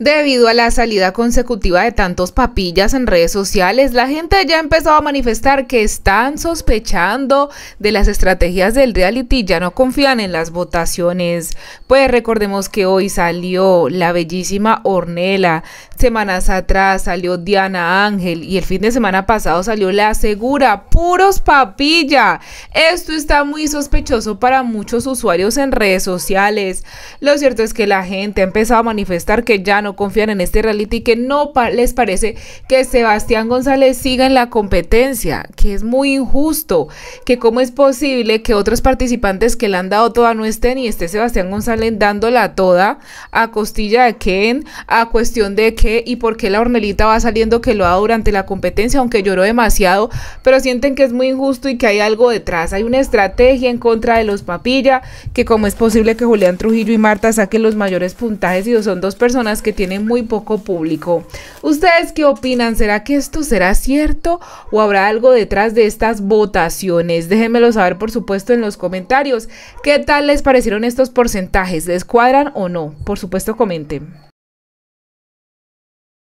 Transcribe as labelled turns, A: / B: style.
A: Debido a la salida consecutiva de tantos papillas en redes sociales, la gente ya ha empezado a manifestar que están sospechando de las estrategias del reality, ya no confían en las votaciones. Pues recordemos que hoy salió la bellísima Ornela, semanas atrás salió Diana Ángel y el fin de semana pasado salió La Segura, puros papilla. Esto está muy sospechoso para muchos usuarios en redes sociales. Lo cierto es que la gente ha empezado a manifestar que ya no confían en este reality, que no les parece que Sebastián González siga en la competencia, que es muy injusto, que cómo es posible que otros participantes que le han dado toda no estén y esté Sebastián González dándola toda a costilla de Ken, a cuestión de qué y por qué la hornelita va saliendo que lo ha durante la competencia, aunque lloró demasiado, pero sienten que es muy injusto y que hay algo detrás, hay una estrategia en contra de los papilla, que cómo es posible que Julián Trujillo y Marta saquen los mayores puntajes y son dos personas que tiene muy poco público. ¿Ustedes qué opinan? ¿Será que esto será cierto o habrá algo detrás de estas votaciones? Déjenmelo saber por supuesto en los comentarios. ¿Qué tal les parecieron estos porcentajes? ¿Les cuadran o no? Por supuesto comenten.